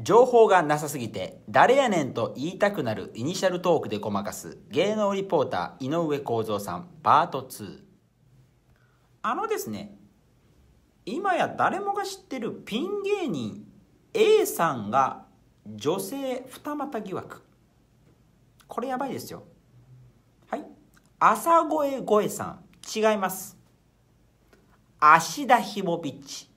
情報がなさすぎて誰やねんと言いたくなるイニシャルトークでごまかす芸能リポーター井上公造さんパート2あのですね今や誰もが知ってるピン芸人 A さんが女性二股疑惑これやばいですよはい朝声声さん違います芦田ひもビっち